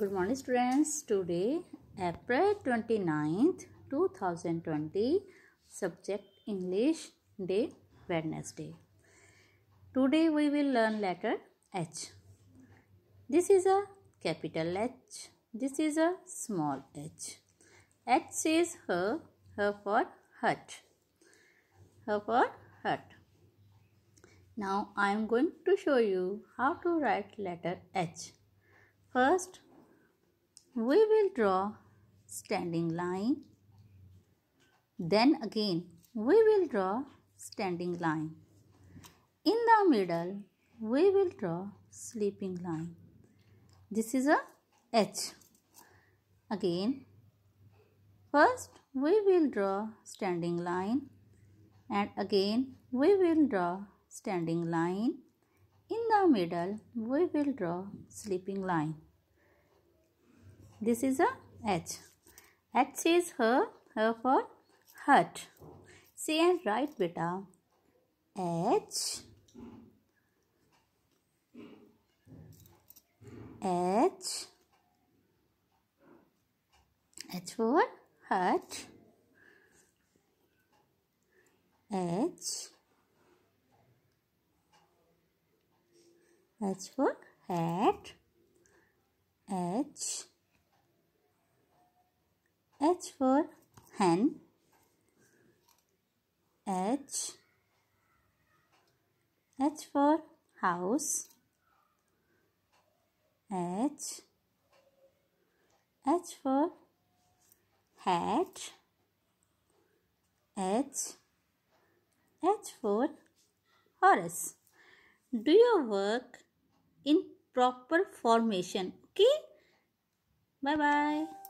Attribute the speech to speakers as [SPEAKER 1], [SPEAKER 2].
[SPEAKER 1] Good morning students. Today April 29th 2020 subject English day Wednesday. Today we will learn letter H. This is a capital H. This is a small h. H says her, her for hut. Her for hut. Now I am going to show you how to write letter H. First we will draw standing line then again we will draw standing line in the middle we will draw sleeping line this is a h again first we will draw standing line and again we will draw standing line in the middle we will draw sleeping line this is a H. H is her, her for hut. See and write beta. H
[SPEAKER 2] H H for hut H H for head H for hen. H.
[SPEAKER 1] H for house. H. H for hat. H. H for horse. Do your work in proper formation. Okay? Bye bye.